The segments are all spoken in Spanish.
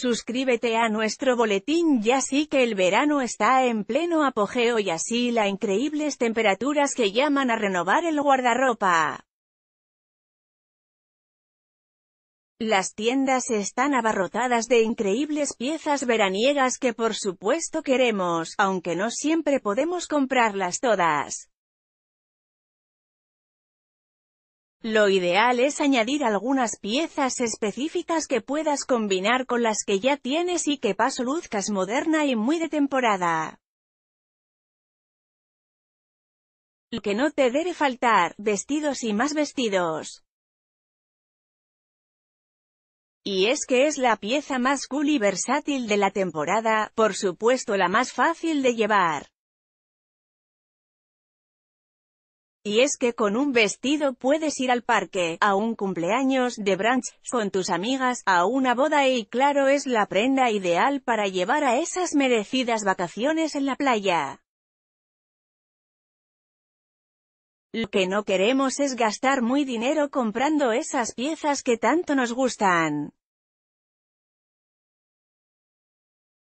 Suscríbete a nuestro boletín ya sí que el verano está en pleno apogeo y así la increíbles temperaturas que llaman a renovar el guardarropa. Las tiendas están abarrotadas de increíbles piezas veraniegas que por supuesto queremos, aunque no siempre podemos comprarlas todas. Lo ideal es añadir algunas piezas específicas que puedas combinar con las que ya tienes y que paso luzcas moderna y muy de temporada. Lo que no te debe faltar, vestidos y más vestidos. Y es que es la pieza más cool y versátil de la temporada, por supuesto la más fácil de llevar. Y es que con un vestido puedes ir al parque, a un cumpleaños, de brunch, con tus amigas, a una boda y claro es la prenda ideal para llevar a esas merecidas vacaciones en la playa. Lo que no queremos es gastar muy dinero comprando esas piezas que tanto nos gustan.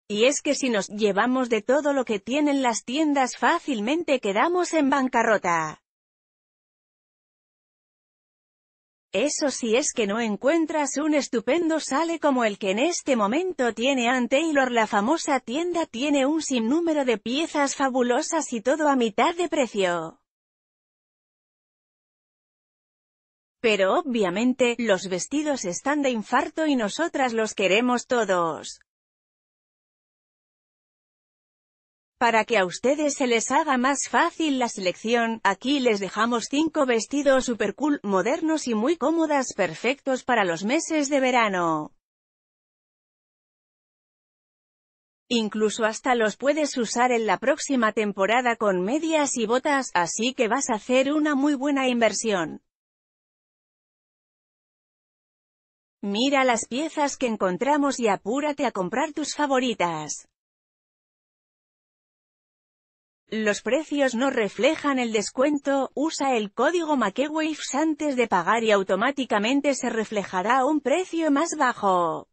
Y es que si nos llevamos de todo lo que tienen las tiendas fácilmente quedamos en bancarrota. Eso si es que no encuentras un estupendo sale como el que en este momento tiene ante Taylor. La famosa tienda tiene un sinnúmero de piezas fabulosas y todo a mitad de precio. Pero obviamente, los vestidos están de infarto y nosotras los queremos todos. Para que a ustedes se les haga más fácil la selección, aquí les dejamos 5 vestidos super cool, modernos y muy cómodas perfectos para los meses de verano. Incluso hasta los puedes usar en la próxima temporada con medias y botas, así que vas a hacer una muy buena inversión. Mira las piezas que encontramos y apúrate a comprar tus favoritas. Los precios no reflejan el descuento, usa el código Makewaves antes de pagar y automáticamente se reflejará un precio más bajo.